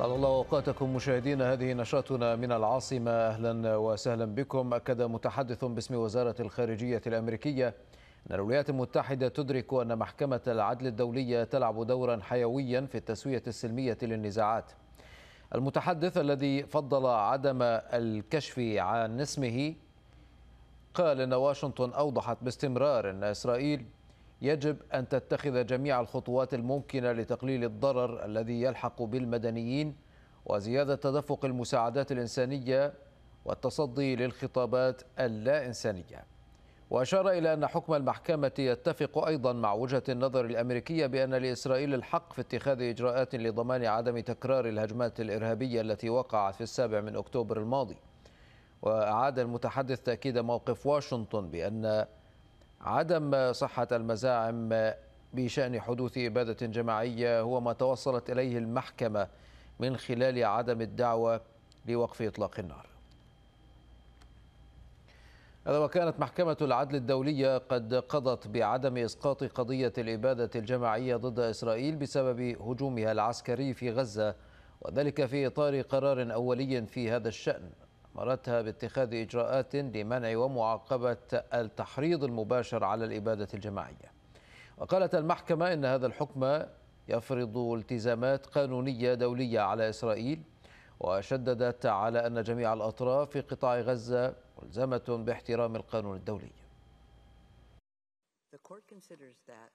سعد الله اوقاتكم مشاهدينا هذه نشرتنا من العاصمه اهلا وسهلا بكم اكد متحدث باسم وزاره الخارجيه الامريكيه ان الولايات المتحده تدرك ان محكمه العدل الدوليه تلعب دورا حيويا في التسويه السلميه للنزاعات المتحدث الذي فضل عدم الكشف عن اسمه قال ان واشنطن اوضحت باستمرار ان اسرائيل يجب أن تتخذ جميع الخطوات الممكنة لتقليل الضرر الذي يلحق بالمدنيين وزيادة تدفق المساعدات الإنسانية والتصدي للخطابات اللا إنسانية وأشار إلى أن حكم المحكمة يتفق أيضا مع وجهة النظر الأمريكية بأن لإسرائيل الحق في اتخاذ إجراءات لضمان عدم تكرار الهجمات الإرهابية التي وقعت في السابع من أكتوبر الماضي وأعاد المتحدث تأكيد موقف واشنطن بأن عدم صحة المزاعم بشأن حدوث إبادة جماعية هو ما توصلت إليه المحكمة من خلال عدم الدعوة لوقف إطلاق النار هذا وكانت محكمة العدل الدولية قد قضت بعدم إسقاط قضية الإبادة الجماعية ضد إسرائيل بسبب هجومها العسكري في غزة وذلك في إطار قرار أولي في هذا الشأن مرتها باتخاذ إجراءات لمنع ومعاقبة التحريض المباشر على الإبادة الجماعية وقالت المحكمة إن هذا الحكم يفرض التزامات قانونية دولية على إسرائيل وشددت على أن جميع الأطراف في قطاع غزة ملزمة باحترام القانون الدولي. The court considers that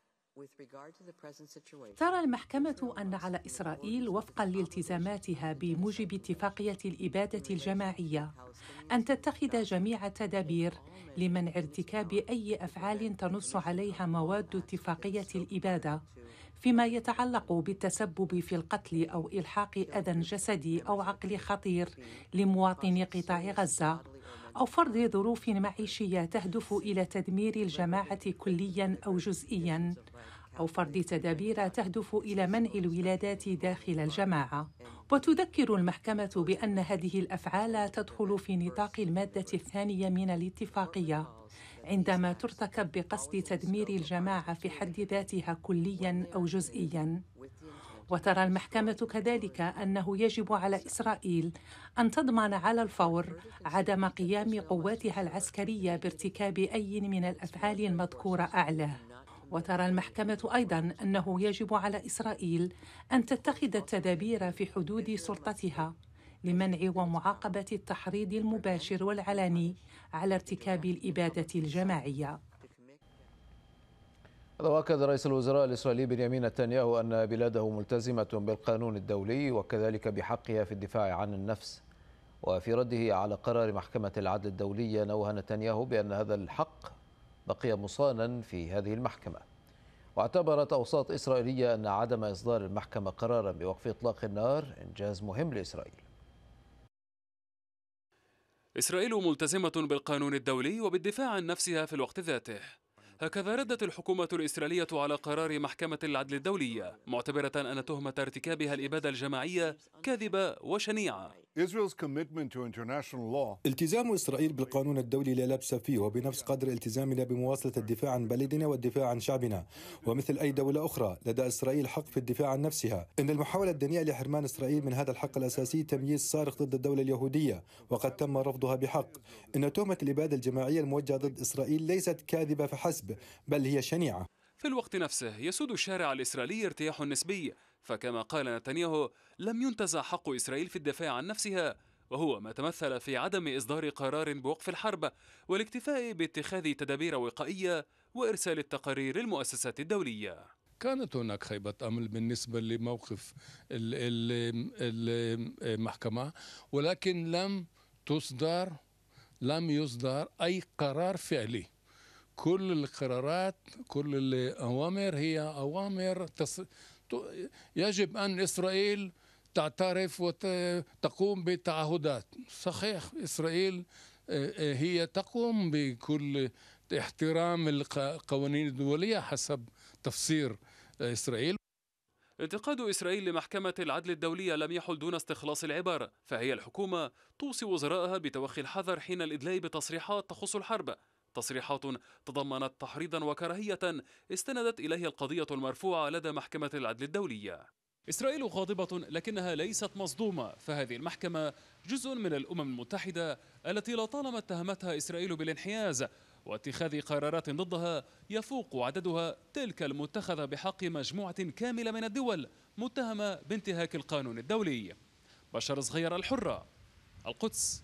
ترى المحكمة أن على إسرائيل وفقا لالتزاماتها بموجب اتفاقية الإبادة الجماعية أن تتخذ جميع التدابير لمنع ارتكاب أي أفعال تنص عليها مواد اتفاقية الإبادة فيما يتعلق بالتسبب في القتل أو إلحاق أذى جسدي أو عقلي خطير لمواطني قطاع غزة أو فرض ظروف معيشية تهدف إلى تدمير الجماعة كليا أو جزئيا أو فرض تدابير تهدف إلى منع الولادات داخل الجماعة وتذكر المحكمة بأن هذه الأفعال تدخل في نطاق المادة الثانية من الاتفاقية عندما ترتكب بقصد تدمير الجماعة في حد ذاتها كليا أو جزئيا وترى المحكمة كذلك أنه يجب على إسرائيل أن تضمن على الفور عدم قيام قواتها العسكرية بارتكاب أي من الأفعال المذكورة أعلاه وترى المحكمة أيضا أنه يجب على إسرائيل أن تتخذ التدابير في حدود سلطتها لمنع ومعاقبة التحريض المباشر والعلني على ارتكاب الإبادة الجماعية وأكد رئيس الوزراء الإسرائيلي بنيامين نتنياهو أن بلاده ملتزمة بالقانون الدولي وكذلك بحقها في الدفاع عن النفس وفي رده على قرار محكمة العدل الدولية نوه نتنياهو بأن هذا الحق بقي مصانا في هذه المحكمة واعتبرت أوساط إسرائيلية أن عدم إصدار المحكمة قرارا بوقف إطلاق النار إنجاز مهم لإسرائيل إسرائيل ملتزمة بالقانون الدولي وبالدفاع عن نفسها في الوقت ذاته هكذا ردت الحكومة الإسرائيلية على قرار محكمة العدل الدولية معتبرة أن تهمة ارتكابها الإبادة الجماعية كاذبة وشنيعة التزام إسرائيل بالقانون الدولي لا لبس فيه وبنفس قدر التزامنا بمواصلة الدفاع عن بلدنا والدفاع عن شعبنا ومثل أي دولة أخرى لدى إسرائيل حق في الدفاع عن نفسها إن المحاولة الدنيئة لحرمان إسرائيل من هذا الحق الأساسي تمييز صارخ ضد الدولة اليهودية وقد تم رفضها بحق إن تهمة الإبادة الجماعية الموجهة ضد إسرائيل ليست كاذبة فحسب بل هي شنيعة في الوقت نفسه يسود الشارع الإسرائيلي ارتياح نسبي فكما قال نتنياهو لم ينتزع حق إسرائيل في الدفاع عن نفسها وهو ما تمثل في عدم إصدار قرار بوقف الحرب والاكتفاء باتخاذ تدابير وقائية وإرسال التقارير للمؤسسات الدولية كانت هناك خيبة أمل بالنسبة لموقف المحكمة ولكن لم تصدر لم يصدر أي قرار فعلي كل القرارات كل الأوامر هي أوامر تص... يجب أن إسرائيل تعترف وتقوم بتعهدات صحيح إسرائيل آه، آه، هي تقوم بكل احترام القوانين الدولية حسب تفسير آه، إسرائيل انتقاد إسرائيل لمحكمة العدل الدولية لم يحل دون استخلاص العبارة فهي الحكومة توصي وزرائها بتوخي الحذر حين الإدلاء بتصريحات تخص الحرب تصريحات تضمنت تحريضا وكراهية استندت إليه القضية المرفوعة لدى محكمة العدل الدولية إسرائيل غاضبة لكنها ليست مصدومة فهذه المحكمة جزء من الأمم المتحدة التي لطالما اتهمتها إسرائيل بالانحياز واتخاذ قرارات ضدها يفوق عددها تلك المتخذة بحق مجموعة كاملة من الدول متهمة بانتهاك القانون الدولي بشر صغير الحرة القدس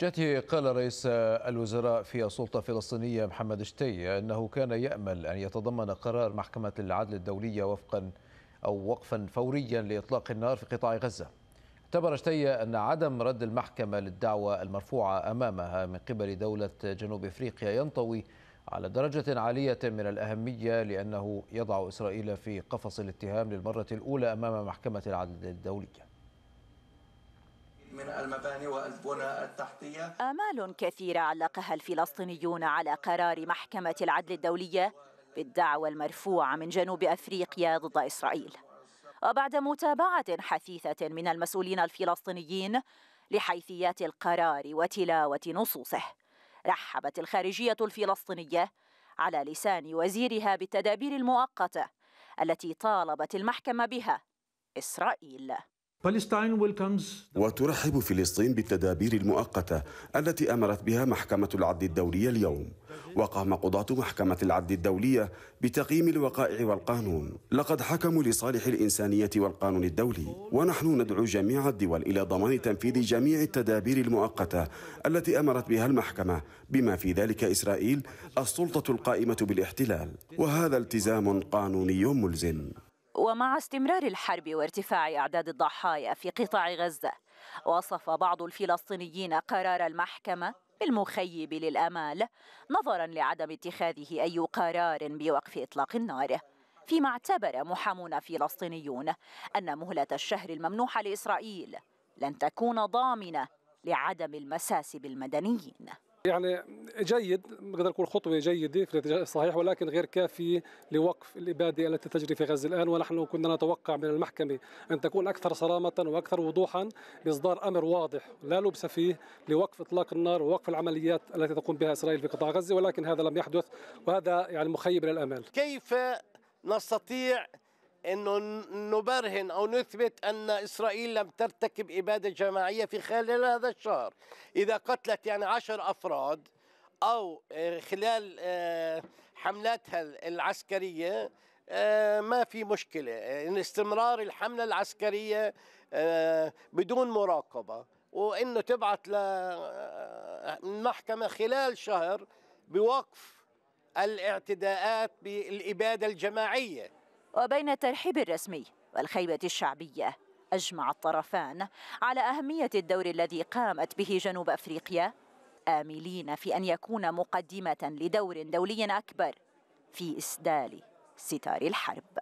جاته قال رئيس الوزراء في السلطة الفلسطينية محمد شتي أنه كان يأمل أن يتضمن قرار محكمة العدل الدولية وفقا أو وقفا فوريا لإطلاق النار في قطاع غزة اعتبر شتي أن عدم رد المحكمة للدعوة المرفوعة أمامها من قبل دولة جنوب إفريقيا ينطوي على درجة عالية من الأهمية لأنه يضع إسرائيل في قفص الاتهام للمرة الأولى أمام محكمة العدل الدولية من المباني والبنى التحتية آمال كثيرة علقها الفلسطينيون على قرار محكمة العدل الدولية بالدعوى المرفوعة من جنوب أفريقيا ضد إسرائيل وبعد متابعة حثيثة من المسؤولين الفلسطينيين لحيثيات القرار وتلاوة نصوصه رحبت الخارجية الفلسطينية على لسان وزيرها بالتدابير المؤقتة التي طالبت المحكمة بها إسرائيل وترحب فلسطين بالتدابير المؤقتة التي أمرت بها محكمة العدل الدولية اليوم وقام قضاة محكمة العدل الدولية بتقييم الوقائع والقانون لقد حكموا لصالح الإنسانية والقانون الدولي ونحن ندعو جميع الدول إلى ضمان تنفيذ جميع التدابير المؤقتة التي أمرت بها المحكمة بما في ذلك إسرائيل السلطة القائمة بالاحتلال وهذا التزام قانوني ملزم ومع استمرار الحرب وارتفاع أعداد الضحايا في قطاع غزة وصف بعض الفلسطينيين قرار المحكمة بالمخيب للأمال نظرا لعدم اتخاذه أي قرار بوقف إطلاق النار فيما اعتبر محامون فلسطينيون أن مهلة الشهر الممنوحة لإسرائيل لن تكون ضامنة لعدم المساس بالمدنيين يعني جيد بقدر نقول خطوة جيدة في الاتجاه الصحيح ولكن غير كافية لوقف الإبادة التي تجري في غزة الآن ونحن كنا نتوقع من المحكمة أن تكون أكثر صرامة وأكثر وضوحا بإصدار أمر واضح لا لبس فيه لوقف إطلاق النار ووقف العمليات التي تقوم بها إسرائيل في قطاع غزة ولكن هذا لم يحدث وهذا يعني مخيب للأمال كيف نستطيع انه نبرهن او نثبت ان اسرائيل لم ترتكب اباده جماعيه في خلال هذا الشهر اذا قتلت يعني عشر افراد او آه، خلال آه، حملاتها العسكريه آه، ما في مشكله ان استمرار الحمله العسكريه بدون مراقبه وانه تبعت للمحكمه خلال شهر بوقف الاعتداءات بالاباده الجماعيه وبين الترحيب الرسمي والخيبة الشعبية أجمع الطرفان على أهمية الدور الذي قامت به جنوب أفريقيا آملين في أن يكون مقدمة لدور دولي أكبر في إسدال ستار الحرب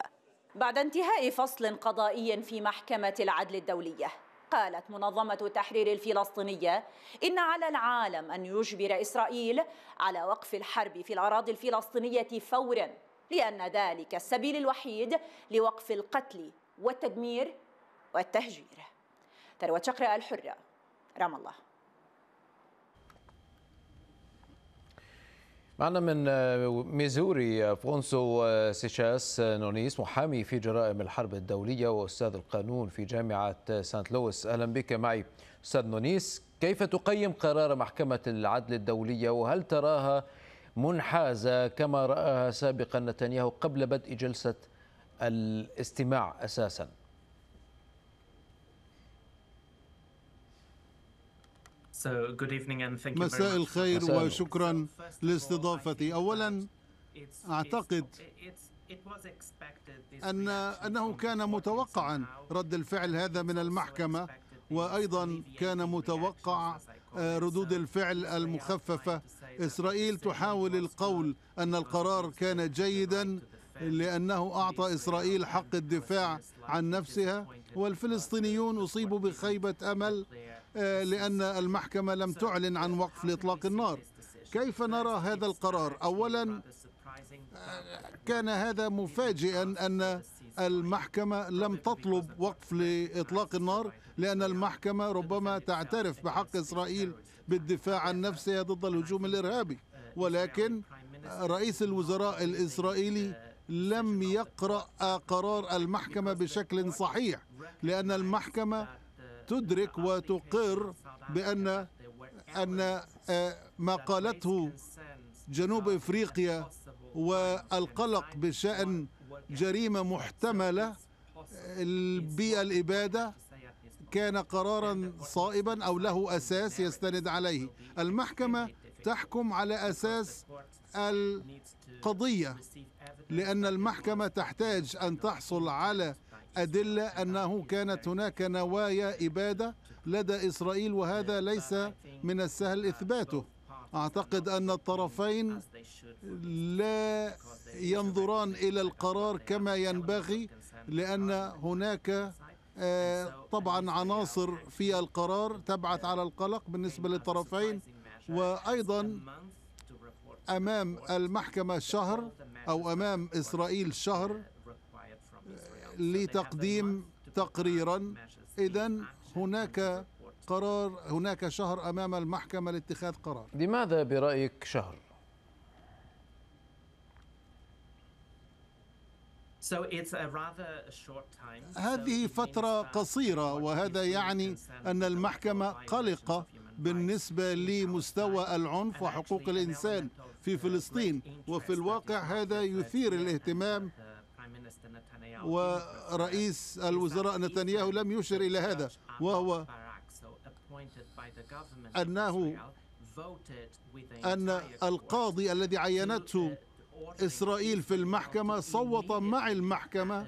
بعد انتهاء فصل قضائي في محكمة العدل الدولية قالت منظمة التحرير الفلسطينية إن على العالم أن يجبر إسرائيل على وقف الحرب في الأراضي الفلسطينية فوراً لأن ذلك السبيل الوحيد لوقف القتل والتدمير والتهجير ثروة شقراء الحرة رام الله معنا من ميزوري فونسو سيشاس نونيس محامي في جرائم الحرب الدولية وأستاذ القانون في جامعة سانت لويس أهلا بك معي أستاذ نونيس كيف تقيم قرار محكمة العدل الدولية وهل تراها منحازة كما رآها سابقا نتنياهو قبل بدء جلسة الاستماع أساساً مساء الخير وشكرا لاستضافتي اولا اعتقد ان انه كان متوقعا رد الفعل هذا من المحكمه وايضا كان متوقع آه، ردود الفعل المخففة إسرائيل تحاول القول أن القرار كان جيدا لأنه أعطى إسرائيل حق الدفاع عن نفسها والفلسطينيون أصيبوا بخيبة أمل آه، لأن المحكمة لم تعلن عن وقف لإطلاق النار كيف نرى هذا القرار؟ أولا آه، كان هذا مفاجئا أن المحكمة لم تطلب وقف لإطلاق النار لأن المحكمة ربما تعترف بحق إسرائيل بالدفاع عن نفسها ضد الهجوم الإرهابي ولكن رئيس الوزراء الإسرائيلي لم يقرأ قرار المحكمة بشكل صحيح لأن المحكمة تدرك وتقر بأن أن آه، ما قالته جنوب افريقيا والقلق بشان جريمة محتملة بالإبادة كان قرارا صائبا أو له أساس يستند عليه المحكمة تحكم على أساس القضية لأن المحكمة تحتاج أن تحصل على أدلة أنه كانت هناك نوايا إبادة لدى إسرائيل وهذا ليس من السهل إثباته أعتقد أن الطرفين لا ينظران إلى القرار كما ينبغي لأن هناك آه، طبعا عناصر في القرار تبعث على القلق بالنسبة للطرفين وأيضا أمام المحكمة شهر أو أمام إسرائيل شهر آه، لتقديم تقريرا إذا هناك قرار هناك شهر أمام المحكمة لاتخاذ قرار لماذا برأيك شهر؟ هذه فترة قصيرة وهذا يعني أن المحكمة قلقة بالنسبة لمستوى العنف وحقوق الإنسان في فلسطين وفي الواقع هذا يثير الاهتمام ورئيس الوزراء نتنياهو لم يشر إلى هذا وهو أنه أن القاضي الذي عينته إسرائيل في المحكمة صوت مع المحكمة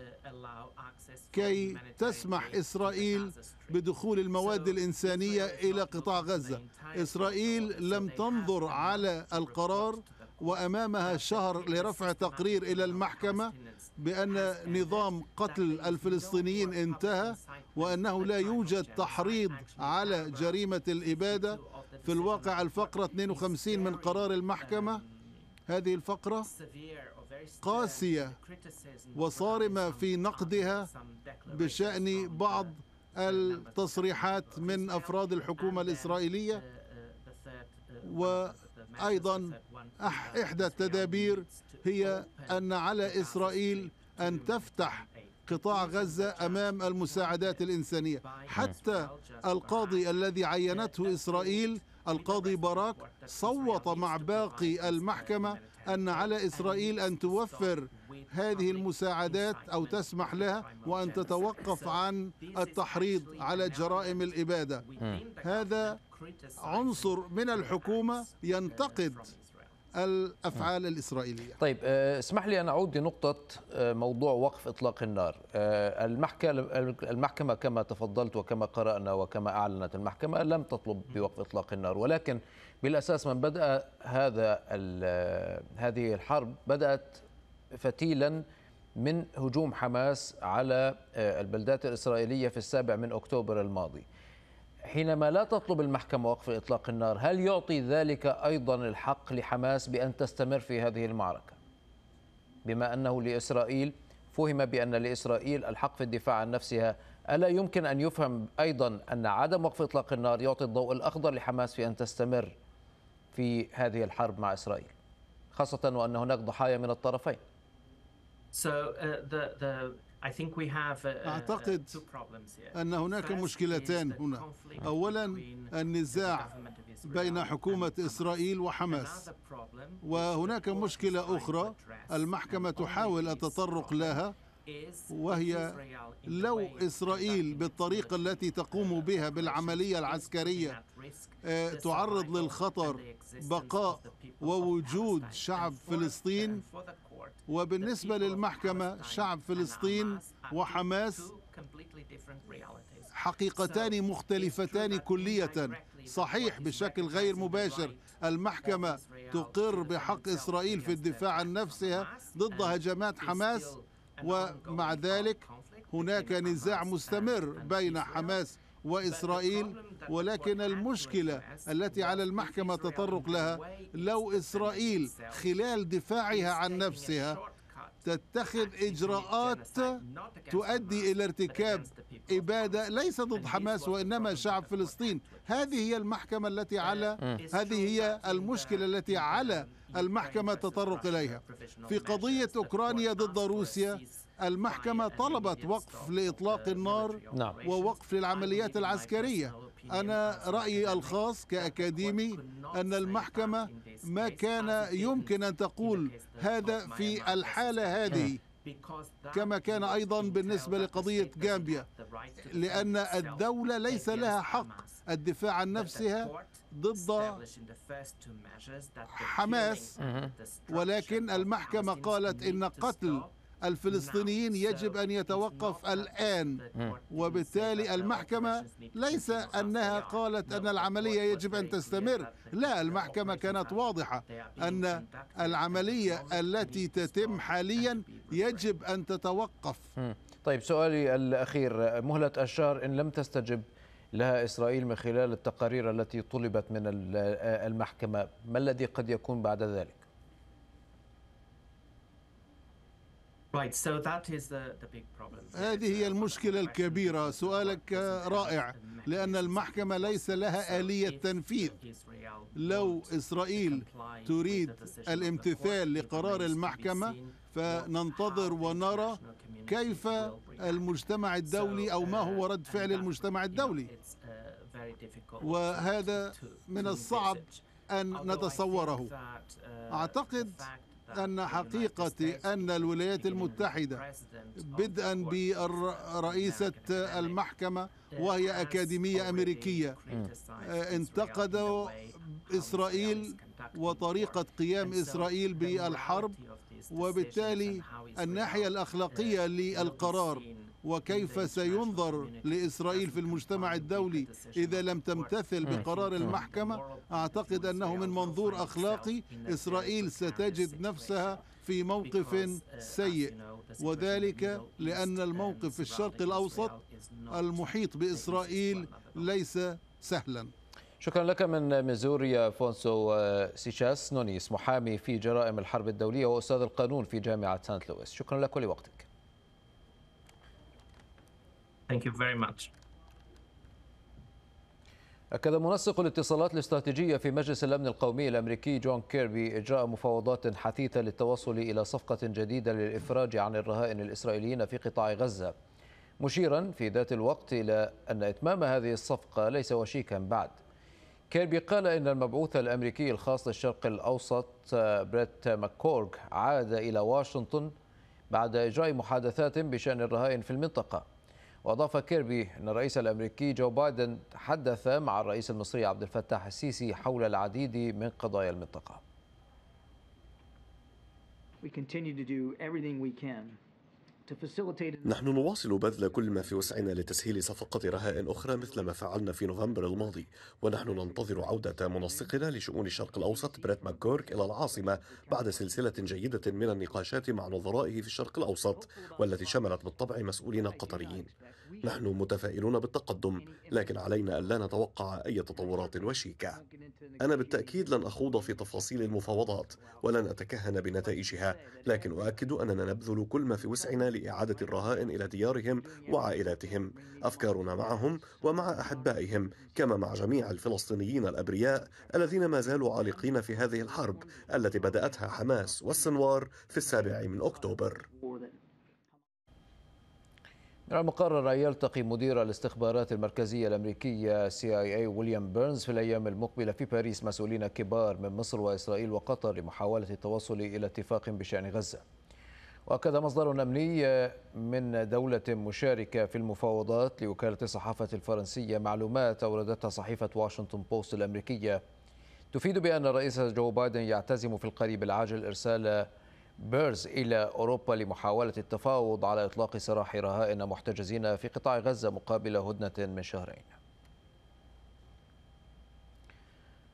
كي تسمح إسرائيل بدخول المواد الإنسانية إلى قطاع غزة إسرائيل لم تنظر على القرار وأمامها شهر لرفع تقرير إلى المحكمة بأن نظام قتل الفلسطينيين انتهى وأنه لا يوجد تحريض على جريمة الإبادة في الواقع الفقرة 52 من قرار المحكمة هذه الفقرة قاسية وصارمة في نقدها بشأن بعض التصريحات من أفراد الحكومة الإسرائيلية وأيضا إحدى التدابير هي أن على إسرائيل أن تفتح قطاع غزة أمام المساعدات الإنسانية حتى القاضي الذي عينته إسرائيل القاضي باراك صوت مع باقي المحكمة أن على إسرائيل أن توفر هذه المساعدات أو تسمح لها وأن تتوقف عن التحريض على جرائم الإبادة هذا عنصر من الحكومة ينتقد الافعال الاسرائيليه. طيب آه، اسمح لي ان اعود لنقطه آه، موضوع وقف اطلاق النار. آه، المحكمه كما تفضلت وكما قرانا وكما اعلنت المحكمه لم تطلب بوقف اطلاق النار ولكن بالاساس من بدا هذا هذه الحرب بدات فتيلا من هجوم حماس على البلدات الاسرائيليه في السابع من اكتوبر الماضي. حينما لا تطلب المحكمة وقف إطلاق النار هل يعطي ذلك أيضا الحق لحماس بأن تستمر في هذه المعركة بما أنه لإسرائيل فهم بأن لإسرائيل الحق في الدفاع عن نفسها ألا يمكن أن يفهم أيضا أن عدم وقف إطلاق النار يعطي الضوء الأخضر لحماس في أن تستمر في هذه الحرب مع إسرائيل خاصة وأن هناك ضحايا من الطرفين So uh, the, the أعتقد أن هناك مشكلتان هنا أولا النزاع بين حكومة إسرائيل وحماس وهناك مشكلة أخرى المحكمة تحاول التطرق لها وهي لو إسرائيل بالطريقة التي تقوم uh, بها بالعملية العسكرية آه، تعرض للخطر بقاء ووجود شعب فلسطين وبالنسبة للمحكمة شعب فلسطين وحماس حقيقتان مختلفتان كلية صحيح بشكل غير مباشر المحكمة تقر بحق إسرائيل في الدفاع عن نفسها ضد هجمات حماس ومع ذلك هناك نزاع مستمر بين حماس وإسرائيل ولكن المشكلة التي على المحكمة تطرق لها لو إسرائيل خلال دفاعها عن نفسها تتخذ إجراءات تؤدي إلى ارتكاب إبادة ليس ضد حماس وإنما شعب فلسطين هذه هي المحكمة التي على هذه هي المشكلة التي على المحكمة تطرق إليها في قضية أوكرانيا ضد روسيا المحكمة طلبت وقف لإطلاق النار نعم. ووقف للعمليات العسكرية أنا رأيي الخاص كأكاديمي أن المحكمة ما كان يمكن أن تقول هذا في الحالة هذه كما كان أيضا بالنسبة لقضية جامبيا لأن الدولة ليس لها حق الدفاع عن نفسها ضد حماس ولكن المحكمة قالت إن قتل الفلسطينيين نعم. يجب أن يتوقف نعم. الآن وبالتالي المحكمة ليس أنها قالت أن العملية يجب أن تستمر لا المحكمة كانت واضحة أن العملية التي تتم حاليا يجب أن تتوقف طيب سؤالي الأخير مهلة الشهر إن لم تستجب لها إسرائيل من خلال التقارير التي طلبت من المحكمة ما الذي قد يكون بعد ذلك؟ هذه هي المشكلة الكبيرة سؤالك رائع لأن المحكمة ليس لها آلية تنفيذ لو إسرائيل تريد الامتثال لقرار المحكمة فننتظر ونرى كيف المجتمع الدولي أو ما هو uh, رد فعل المجتمع الدولي uh, وهذا من الصعب أن نتصوره uh, أعتقد أن حقيقة أن الولايات المتحدة بدءا برئيسة المحكمة وهي أكاديمية أمريكية آه، انتقدوا إسرائيل وطريقة قيام إسرائيل بالحرب وبالتالي الناحية الأخلاقية للقرار وكيف سينظر لإسرائيل في المجتمع الدولي إذا لم تمتثل بقرار المحكمة أعتقد أنه من منظور أخلاقي إسرائيل ستجد نفسها في موقف سيء وذلك لأن الموقف في الشرق الأوسط المحيط بإسرائيل ليس سهلا شكرا لك من ميزوريا فونسو آه، سيشاس نونيس محامي في جرائم الحرب الدولية وأستاذ القانون في جامعة سانت لويس شكرا لك ولوقتك Thank you very much. أكد منسق الاتصالات الاستراتيجية في مجلس الأمن القومي الأمريكي جون كيربي إجراء مفاوضات حثيثة للتوصل إلى صفقة جديدة للإفراج عن الرهائن الإسرائيليين في قطاع غزة مشيرا في ذات الوقت إلى أن إتمام هذه الصفقة ليس وشيكا بعد كيربي قال إن المبعوث الأمريكي الخاص للشرق الأوسط بريت ماكورغ عاد إلى واشنطن بعد إجراء محادثات بشأن الرهائن في المنطقة وأضاف كيربي أن الرئيس الأمريكي جو بايدن تحدث مع الرئيس المصري عبد الفتاح السيسي حول العديد من قضايا المنطقة نحن نواصل بذل كل ما في وسعنا لتسهيل صفقة رهائن أخرى مثل ما فعلنا في نوفمبر الماضي ونحن ننتظر عودة منسقنا لشؤون الشرق الأوسط بريت ماكورك إلى العاصمة بعد سلسلة جيدة من النقاشات مع نظرائه في الشرق الأوسط والتي شملت بالطبع مسؤولين قطريين نحن متفائلون بالتقدم يعني لكن علينا ألا نتوقع أي تطورات وشيكة أنا بالتأكيد لن أخوض في تفاصيل المفاوضات ولن أتكهن بنتائجها لكن أؤكد أننا نبذل كل ما في وسعنا لإعادة الرهائن إلى ديارهم وعائلاتهم أفكارنا معهم ومع أحبائهم كما مع جميع الفلسطينيين الأبرياء الذين ما زالوا عالقين في هذه الحرب التي بدأتها حماس والسنوار في السابع من أكتوبر المقرر أن يلتقي مدير الاستخبارات المركزية الأمريكية سي آي أي ويليام بيرنز في الأيام المقبلة في باريس مسؤولين كبار من مصر وإسرائيل وقطر لمحاولة التوصل إلى اتفاق بشأن غزة وأكد مصدر أمني من دولة مشاركة في المفاوضات لوكالة الصحافة الفرنسية معلومات أوردتها صحيفة واشنطن بوست الأمريكية تفيد بأن الرئيس جو بايدن يعتزم في القريب العاجل إرسال بيرز إلى أوروبا لمحاولة التفاوض على إطلاق سراح رهائن محتجزين في قطاع غزة مقابل هدنة من شهرين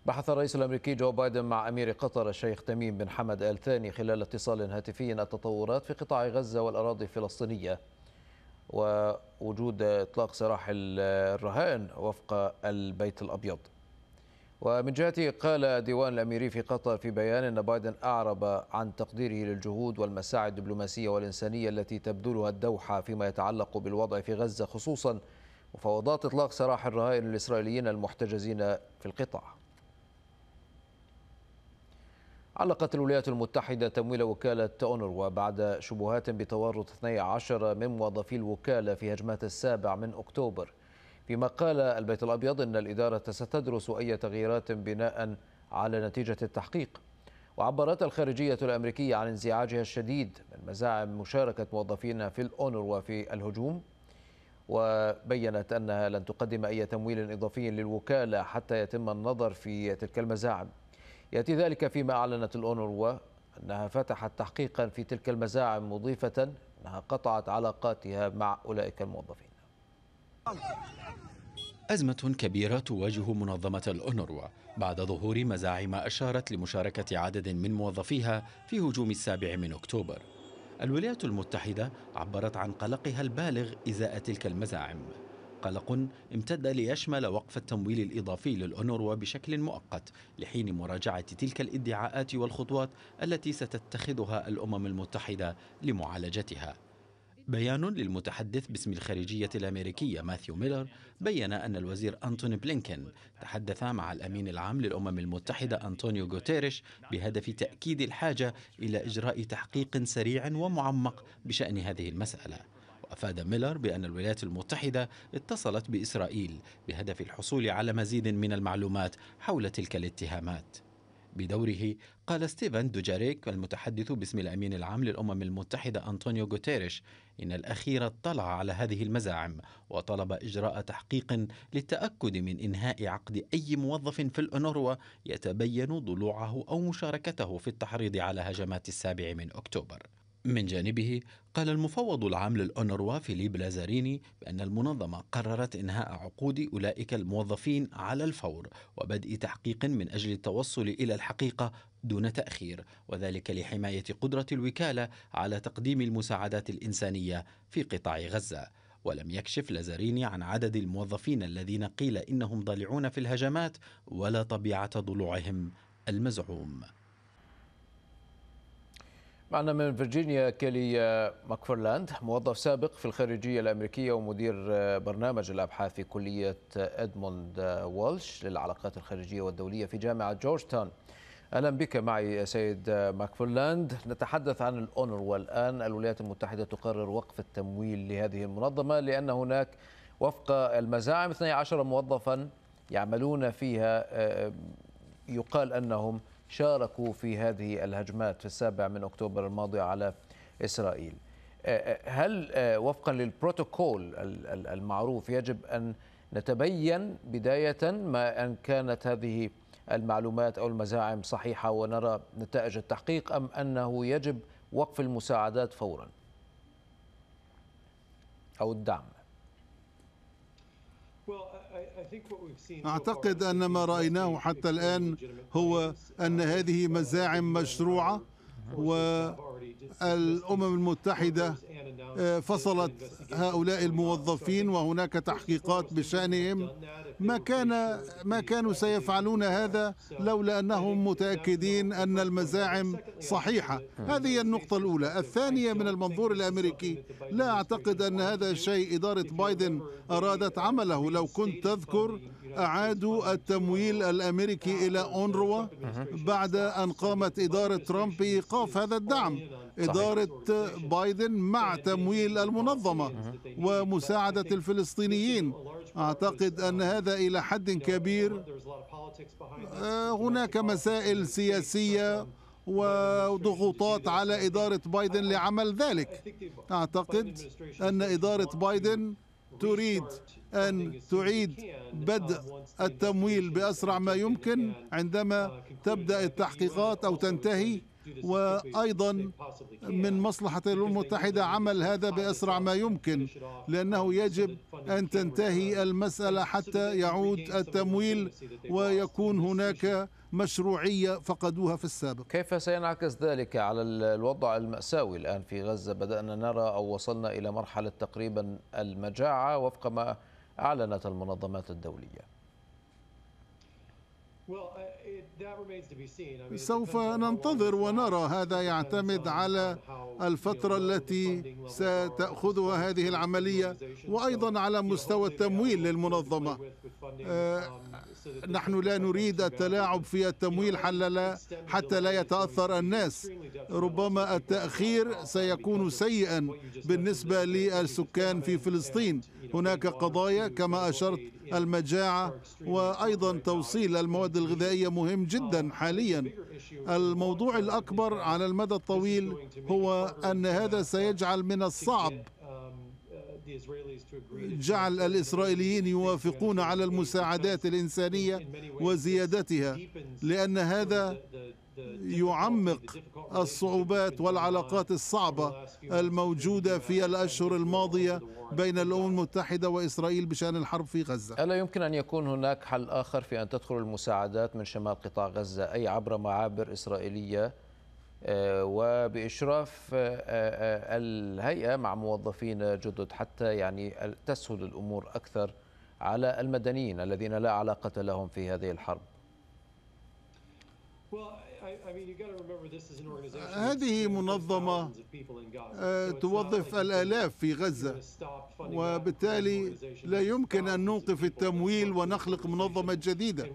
بحث الرئيس الامريكي جو بايدن مع امير قطر الشيخ تميم بن حمد ال ثاني خلال اتصال هاتفي التطورات في قطاع غزه والاراضي الفلسطينيه ووجود اطلاق سراح الرهائن وفق البيت الابيض ومن جهته قال ديوان الأميري في قطر في بيان أن بايدن أعرب عن تقديره للجهود والمساعي الدبلوماسية والإنسانية التي تبذلها الدوحة فيما يتعلق بالوضع في غزة خصوصا مفاوضات إطلاق سراح الرهائن الإسرائيليين المحتجزين في القطاع علقت الولايات المتحدة تمويل وكالة أونروا بعد شبهات بتورط 12 من موظفي الوكالة في هجمات السابع من أكتوبر فيما قال البيت الأبيض أن الإدارة ستدرس أي تغييرات بناء على نتيجة التحقيق وعبرت الخارجية الأمريكية عن انزعاجها الشديد من مزاعم مشاركة موظفين في الأونروا في الهجوم وبينت أنها لن تقدم أي تمويل إضافي للوكالة حتى يتم النظر في تلك المزاعم يأتي ذلك فيما أعلنت الأونروا أنها فتحت تحقيقا في تلك المزاعم مضيفة أنها قطعت علاقاتها مع أولئك الموظفين أزمة كبيرة تواجه منظمة الأونروا بعد ظهور مزاعم أشارت لمشاركة عدد من موظفيها في هجوم السابع من أكتوبر الولايات المتحدة عبرت عن قلقها البالغ إزاء تلك المزاعم قلق امتد ليشمل وقف التمويل الإضافي للأونروا بشكل مؤقت لحين مراجعة تلك الادعاءات والخطوات التي ستتخذها الأمم المتحدة لمعالجتها بيان للمتحدث باسم الخارجية الأمريكية ماثيو ميلر بين أن الوزير أنتوني بلينكن تحدث مع الأمين العام للأمم المتحدة أنطونيو غوتيريش بهدف تأكيد الحاجة إلى إجراء تحقيق سريع ومعمق بشأن هذه المسألة أفاد ميلر بأن الولايات المتحدة اتصلت بإسرائيل بهدف الحصول على مزيد من المعلومات حول تلك الاتهامات بدوره قال ستيفن دوجاريك المتحدث باسم الأمين العام للأمم المتحدة أنطونيو غوتيريش إن الأخير اطلع على هذه المزاعم وطلب إجراء تحقيق للتأكد من إنهاء عقد أي موظف في الأونروا يتبين ضلوعه أو مشاركته في التحريض على هجمات السابع من أكتوبر من جانبه قال المفوض العام للأونروا فيليب لازاريني بأن المنظمة قررت إنهاء عقود أولئك الموظفين على الفور وبدء تحقيق من أجل التوصل إلى الحقيقة دون تأخير وذلك لحماية قدرة الوكالة على تقديم المساعدات الإنسانية في قطاع غزة ولم يكشف لازاريني عن عدد الموظفين الذين قيل إنهم ضالعون في الهجمات ولا طبيعة ضلوعهم المزعوم معنا من فيرجينيا كيلي ماكفرلاند موظف سابق في الخارجية الأمريكية ومدير برنامج الأبحاث في كلية أدموند وولش للعلاقات الخارجية والدولية في جامعة جورج تاون أهلا بك معي سيد ماكفرلاند نتحدث عن الأونر والآن الولايات المتحدة تقرر وقف التمويل لهذه المنظمة لأن هناك وفق المزاعم 12 موظفا يعملون فيها آه، يقال أنهم شاركوا في هذه الهجمات في السابع من أكتوبر الماضي على إسرائيل أه، أه، هل أه، وفقا للبروتوكول المعروف يجب أن نتبين بداية ما أن كانت هذه المعلومات أو المزاعم صحيحة ونرى نتائج التحقيق أم أنه يجب وقف المساعدات فورا أو الدعم أعتقد أن ما رأيناه حتى الآن هو أن هذه مزاعم مشروعة والأمم المتحدة فصلت هؤلاء الموظفين وهناك تحقيقات بشأنهم ما كان ما كانوا سيفعلون هذا لولا أنهم متأكدين أن المزاعم صحيحة هذه النقطة الأولى الثانية من المنظور الأمريكي لا أعتقد أن هذا الشيء إدارة بايدن أرادت عمله لو كنت تذكر أعادوا التمويل الأمريكي إلى أونروا بعد أن قامت إدارة ترامب بإيقاف هذا الدعم إدارة بايدن مع تمويل المنظمة ومساعدة الفلسطينيين أعتقد أن هذا إلى حد كبير آه، هناك مسائل سياسية وضغوطات على إدارة بايدن لعمل ذلك أعتقد أن إدارة بايدن تريد أن تعيد بدء التمويل بأسرع ما يمكن عندما تبدأ التحقيقات أو تنتهي وايضا من مصلحه الامم المتحده عمل هذا باسرع ما يمكن لانه يجب ان تنتهي المساله حتى يعود التمويل ويكون هناك مشروعيه فقدوها في السابق. كيف سينعكس ذلك على الوضع الماساوي الان في غزه؟ بدانا نرى او وصلنا الى مرحله تقريبا المجاعه وفق ما أعلنت المنظمات الدولية. سوف ننتظر ونرى هذا يعتمد على الفترة التي ستأخذها هذه العملية وأيضا على مستوى التمويل للمنظمة آه، um, نحن لا نريد التلاعب في التمويل حتى لا يتأثر الناس ربما التأخير uh, uh, سيكون سيئا بالنسبة للسكان في فلسطين هناك قضايا كما أشرت المجاعة وأيضا توصيل المواد الغذائية مهم جدا حاليا الموضوع الأكبر على المدى الطويل هو أن هذا سيجعل من الصعب جعل الإسرائيليين يوافقون على المساعدات الإنسانية وزيادتها لأن هذا يعمق الصعوبات والعلاقات الصعبة الموجودة في الأشهر الماضية بين الأمم المتحدة وإسرائيل بشأن الحرب في غزة ألا يمكن أن يكون هناك حل آخر في أن تدخل المساعدات من شمال قطاع غزة أي عبر معابر إسرائيلية آه، وبإشراف آه، آه، الهيئة مع موظفين جدد حتى يعني تسهل الأمور أكثر على المدنيين الذين لا علاقة لهم في هذه الحرب Well, هذه منظمة آه، توظف الآلاف في غزة وبالتالي لا يمكن أن نوقف التمويل ونخلق منظمة جديدة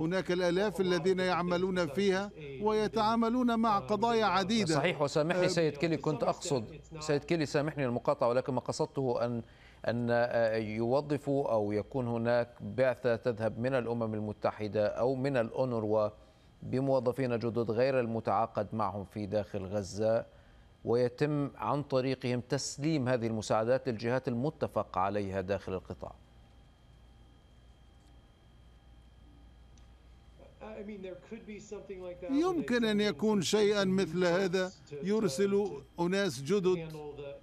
هناك الآلاف الذين يعملون فيها ويتعاملون مع uh, قضايا عديدة صحيح وسامحني آه، سيد كيلي كنت أقصد سيد كيلي سامحني المقاطعة ولكن ما قصدته أن أن آه، يوظفوا أو يكون هناك بعثة تذهب من الأمم المتحدة أو من الأونروا بموظفين جدد غير المتعاقد معهم في داخل غزة ويتم عن طريقهم تسليم هذه المساعدات للجهات المتفق عليها داخل القطاع يمكن أن يكون شيئا مثل هذا يرسل أناس جدد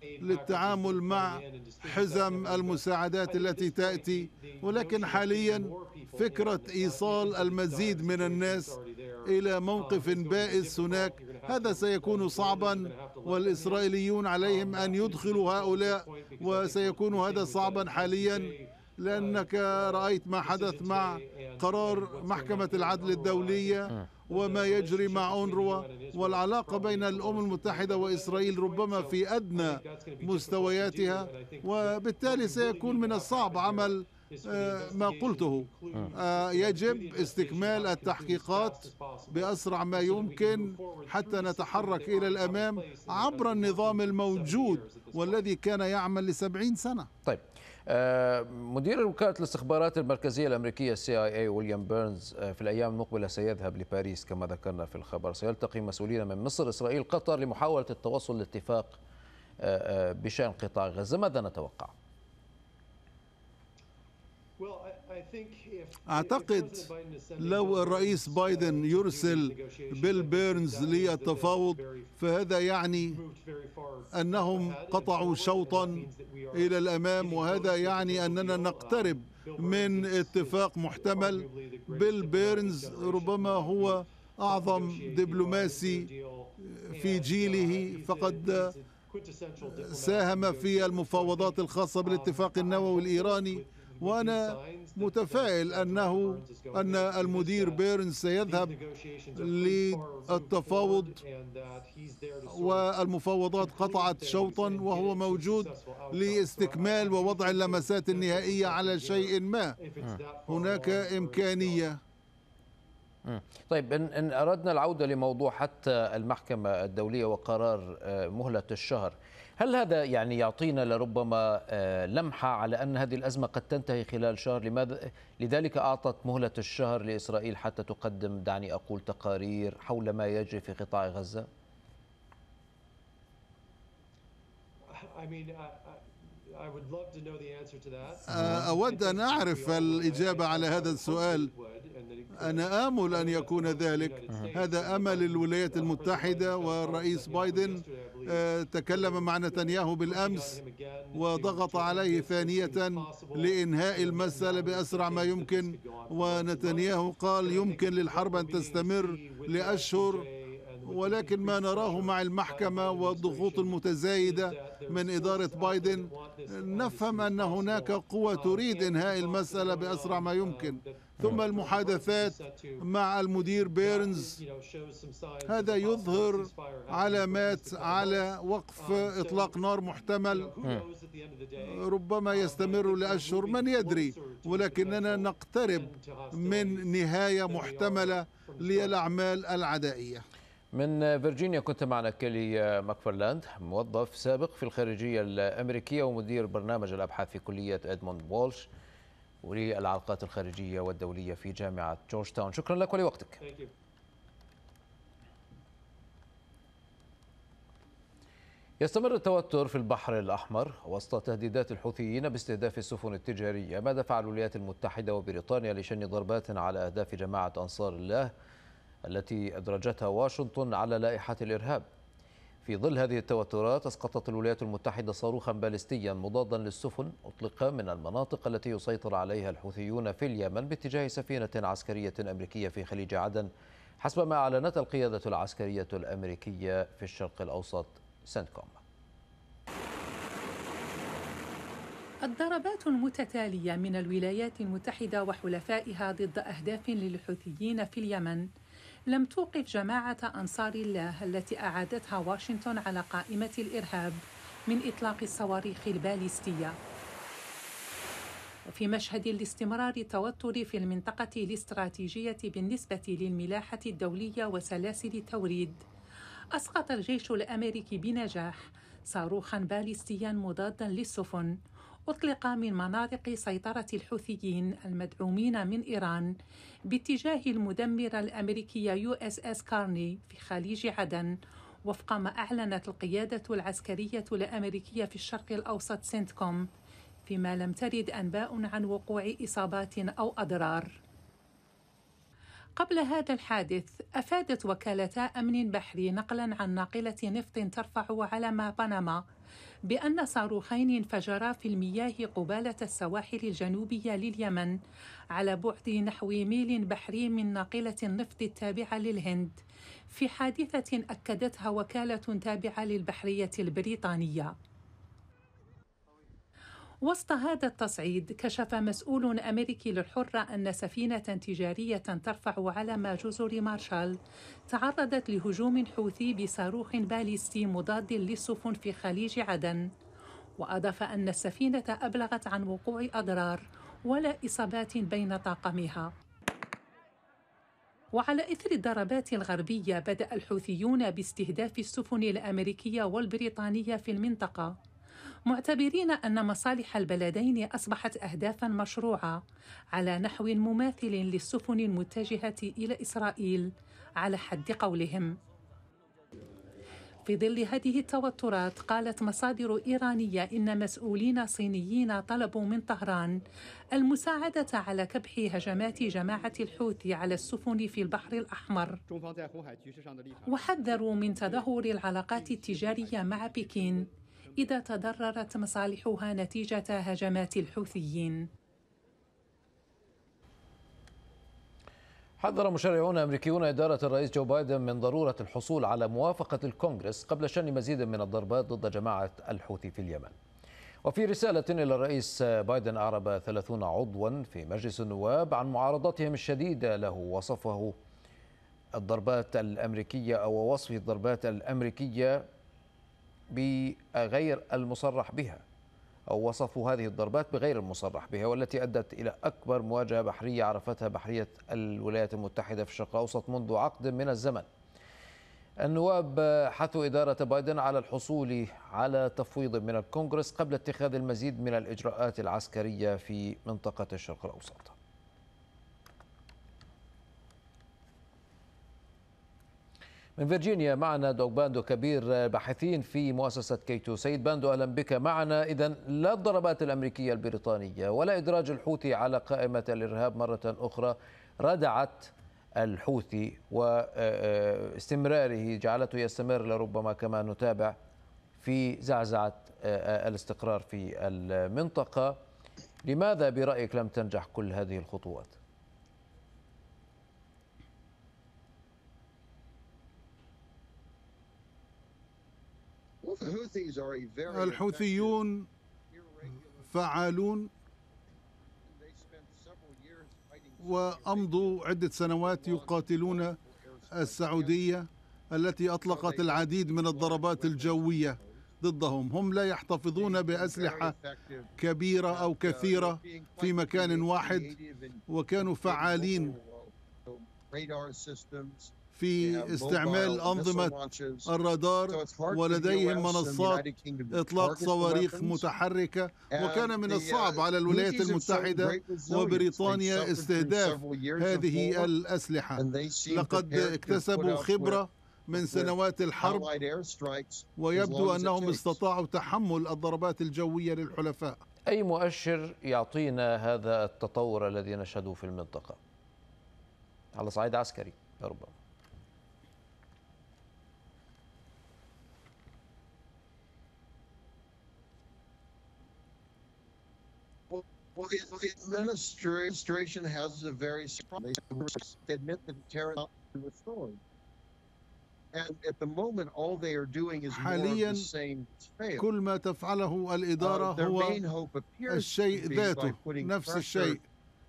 للتعامل مع حزم المساعدات التي تأتي ولكن حاليا فكرة إيصال المزيد من الناس إلى موقف بائس هناك هذا سيكون صعبا والإسرائيليون عليهم أن يدخلوا هؤلاء وسيكون هذا صعبا حاليا لأنك رأيت ما حدث مع قرار محكمة العدل الدولية وما يجري مع أونروا والعلاقة بين الأمم المتحدة وإسرائيل ربما في أدنى مستوياتها وبالتالي سيكون من الصعب عمل آه، ما قلته آه، آه، يجب استكمال التحقيقات بأسرع ما يمكن حتى نتحرك إلى الأمام عبر النظام الموجود والذي كان يعمل لسبعين سنة طيب مدير وكالة الاستخبارات المركزية الأمريكية آي اي ويليام بيرنز في الأيام المقبلة سيذهب لباريس كما ذكرنا في الخبر سيلتقي مسؤولين من مصر إسرائيل قطر لمحاولة التوصل لاتفاق بشأن قطاع غزة ماذا نتوقع؟ أعتقد لو الرئيس بايدن يرسل بيل بيرنز للتفاوض فهذا يعني أنهم قطعوا شوطا إلى الأمام وهذا يعني أننا نقترب من اتفاق محتمل بيل بيرنز ربما هو أعظم دبلوماسي في جيله فقد ساهم في المفاوضات الخاصة بالاتفاق النووي الإيراني وأنا متفائل أنه أن المدير بيرنز سيذهب للتفاوض والمفاوضات قطعت شوطا وهو موجود لاستكمال ووضع اللمسات النهائية على شيء ما هناك إمكانية طيب إن, إن أردنا العودة لموضوع حتى المحكمة الدولية وقرار آه، مهلة الشهر هل هذا يعني يعطينا لربما آه، لمحة على أن هذه الأزمة قد تنتهي خلال شهر لماذا لذلك أعطت مهلة الشهر لإسرائيل حتى تقدم دعني أقول تقارير حول ما يجري في قطاع غزة أود أن أعرف الإجابة على هذا السؤال أنا آمل أن يكون ذلك هذا أمل الولايات المتحدة والرئيس بايدن آه، تكلم مع نتنياهو بالأمس وضغط عليه ثانية لإنهاء المسألة بأسرع ما يمكن ونتنياهو قال يمكن للحرب أن تستمر لأشهر ولكن ما نراه مع المحكمة والضغوط المتزايدة من إدارة بايدن نفهم أن هناك قوة تريد إنهاء المسألة بأسرع ما يمكن ثم المحادثات مع المدير بيرنز هذا يظهر علامات على وقف إطلاق نار محتمل ربما يستمر لأشهر من يدري ولكننا نقترب من نهاية محتملة للأعمال العدائية من فيرجينيا كنت معنا كيلي ماكفرلاند موظف سابق في الخارجية الأمريكية ومدير برنامج الأبحاث في كلية إدموند وولش وللعلاقات الخارجية والدولية في جامعة جورج تاون شكرا لك ولوقتك يستمر التوتر في البحر الأحمر وسط تهديدات الحوثيين باستهداف السفن التجارية ما دفع الولايات المتحدة وبريطانيا لشن ضربات على أهداف جماعة أنصار الله التي أدرجتها واشنطن على لائحة الإرهاب في ظل هذه التوترات أسقطت الولايات المتحدة صاروخا باليستيا مضادا للسفن أطلق من المناطق التي يسيطر عليها الحوثيون في اليمن باتجاه سفينة عسكرية أمريكية في خليج عدن حسب ما أعلنت القيادة العسكرية الأمريكية في الشرق الأوسط سنتكوم الضربات المتتالية من الولايات المتحدة وحلفائها ضد أهداف للحوثيين في اليمن لم توقف جماعة أنصار الله التي أعادتها واشنطن على قائمة الإرهاب من إطلاق الصواريخ الباليستية وفي مشهد الاستمرار التوتر في المنطقة الاستراتيجية بالنسبة للملاحة الدولية وسلاسل التوريد أسقط الجيش الأمريكي بنجاح صاروخا باليستيا مضادا للسفن أطلق من مناطق سيطرة الحوثيين المدعومين من إيران باتجاه المدمرة الأمريكية يو اس اس كارني في خليج عدن وفق ما أعلنت القيادة العسكرية الأمريكية في الشرق الأوسط سنتكوم فيما لم ترد أنباء عن وقوع إصابات أو أضرار قبل هذا الحادث أفادت وكالتا أمن بحري نقلا عن ناقلة نفط ترفع علم بنما بأن صاروخين انفجرا في المياه قبالة السواحل الجنوبية لليمن على بعد نحو ميل بحري من ناقلة النفط التابعة للهند في حادثة أكدتها وكالة تابعة للبحرية البريطانية وسط هذا التصعيد كشف مسؤول أمريكي للحرة أن سفينة تجارية ترفع علم جزر مارشال تعرضت لهجوم حوثي بصاروخ باليستي مضاد للسفن في خليج عدن وأضاف أن السفينة أبلغت عن وقوع أضرار ولا إصابات بين طاقمها وعلى إثر الضربات الغربية بدأ الحوثيون باستهداف السفن الأمريكية والبريطانية في المنطقة معتبرين أن مصالح البلدين أصبحت أهدافا مشروعة على نحو مماثل للسفن المتجهة إلى إسرائيل على حد قولهم. في ظل هذه التوترات قالت مصادر إيرانية إن مسؤولين صينيين طلبوا من طهران المساعدة على كبح هجمات جماعة الحوثي على السفن في البحر الأحمر وحذروا من تدهور العلاقات التجارية مع بكين إذا تضررت مصالحها نتيجة هجمات الحوثيين حذر مشرعون امريكيون اداره الرئيس جو بايدن من ضروره الحصول على موافقه الكونغرس قبل شن مزيد من الضربات ضد جماعه الحوثي في اليمن. وفي رساله الى الرئيس بايدن اعرب 30 عضوا في مجلس النواب عن معارضتهم الشديده له وصفه الضربات الامريكيه او وصف الضربات الامريكيه بغير المصرح بها أو وصفوا هذه الضربات بغير المصرح بها والتي أدت إلى أكبر مواجهة بحرية عرفتها بحرية الولايات المتحدة في الشرق الأوسط منذ عقد من الزمن النواب حثوا إدارة بايدن على الحصول على تفويض من الكونغرس قبل اتخاذ المزيد من الإجراءات العسكرية في منطقة الشرق الأوسط من فيرجينيا معنا دوك باندو كبير آه، باحثين في مؤسسة كيتو سيد باندو أهلا بك معنا إذا لا الضربات الأمريكية البريطانية ولا إدراج الحوثي على قائمة الإرهاب مرة أخرى ردعت الحوثي واستمراره آه، آه، جعلته يستمر لربما كما نتابع في زعزعة الاستقرار في المنطقة لماذا برأيك لم تنجح كل هذه الخطوات؟ الحوثيون فعالون وأمضوا عدة سنوات يقاتلون السعودية التي أطلقت العديد من الضربات الجوية ضدهم هم لا يحتفظون بأسلحة كبيرة أو uh, كثيرة في مكان واحد وكانوا فعالين uh, في استعمال أنظمة الرادار ولديهم منصات إطلاق صواريخ متحركة وكان من الصعب uh, على الولايات المتحدة وبريطانيا استهداف هذه الأسلحة لقد اكتسبوا خبرة من سنوات الحرب ويبدو أنهم استطاعوا تحمل الضربات الجوية للحلفاء أي مؤشر يعطينا هذا التطور الذي نشهده في المنطقة على صعيد عسكري ربما Well, it, administration has a very surprise. They admit that Terran is restored. And at the moment, all they are doing is حاليا the same fail. كل ما تفعله الإدارة uh, هو الشيء ذاته نفس الشيء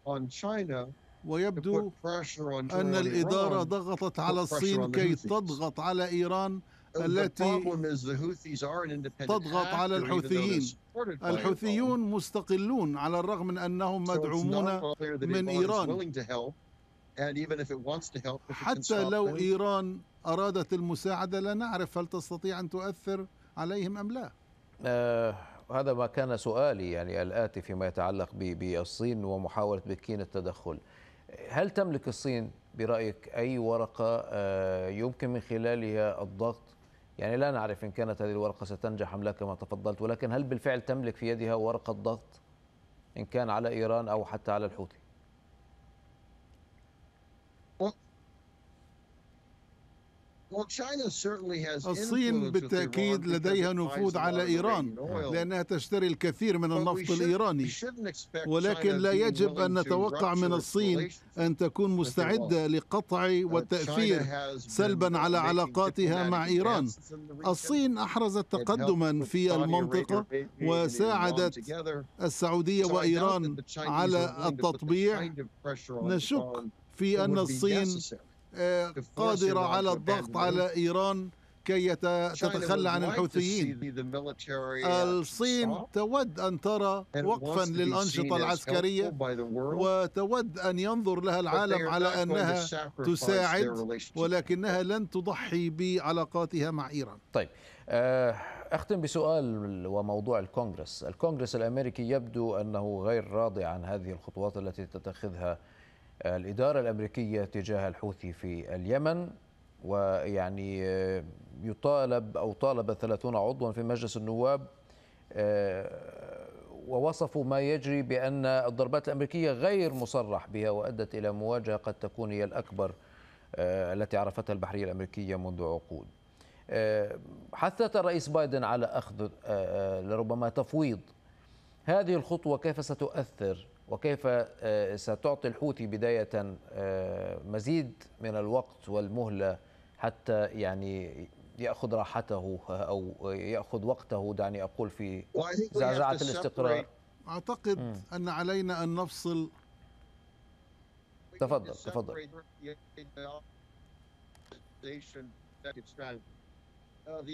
on China ويبدو أن الإدارة ضغطت على الصين كي تضغط على إيران التي تضغط على الحوثيين الحوثيون مستقلون على الرغم من أنهم مدعومون من إيران حتى لو إيران أرادت المساعدة لا نعرف هل تستطيع أن تؤثر عليهم أم لا آه، هذا ما كان سؤالي يعني الآتي فيما يتعلق بالصين ومحاولة بكين التدخل هل تملك الصين برأيك أي ورقة آه، يمكن من خلالها الضغط يعني لا نعرف إن كانت هذه الورقة ستنجح أم لا كما تفضلت ولكن هل بالفعل تملك في يدها ورقة ضغط إن كان على إيران أو حتى على الحوثي الصين بالتأكيد لديها نفوذ على إيران لأنها تشتري الكثير من النفط الإيراني ولكن لا يجب أن نتوقع من الصين أن تكون مستعدة لقطع والتأثير سلبا على علاقاتها مع إيران الصين أحرزت تقدما في المنطقة وساعدت السعودية وإيران على التطبيع نشك في أن الصين آه، قادرة على الضغط يعني؟ على إيران كي تتخلى عن الحوثيين الصين تود أن ترى وقفا للأنشطة العسكرية وتود أن ينظر لها العالم على أنها تساعد ولكنها لن تضحي بعلاقاتها مع إيران طيب آه، أختم بسؤال وموضوع الكونغرس الكونغرس الأمريكي يبدو أنه غير راضي عن هذه الخطوات التي تتخذها الإدارة الأمريكية تجاه الحوثي في اليمن ويعني آه، يطالب أو طالب 30 عضوا في مجلس النواب آه، ووصفوا ما يجري بأن الضربات الأمريكية غير مصرح بها وأدت إلى مواجهة قد تكون هي الأكبر آه، التي عرفتها البحرية الأمريكية منذ عقود حثت الرئيس بايدن على أخذ لربما تفويض هذه الخطوة كيف ستؤثر وكيف آه، ستعطي الحوثي بداية آه، مزيد من الوقت والمهلة حتى يعني يأخذ راحته أو يأخذ وقته دعني أقول في زعزعة الاستقرار أعتقد م. أن علينا أن نفصل تفضل تفضل Uh,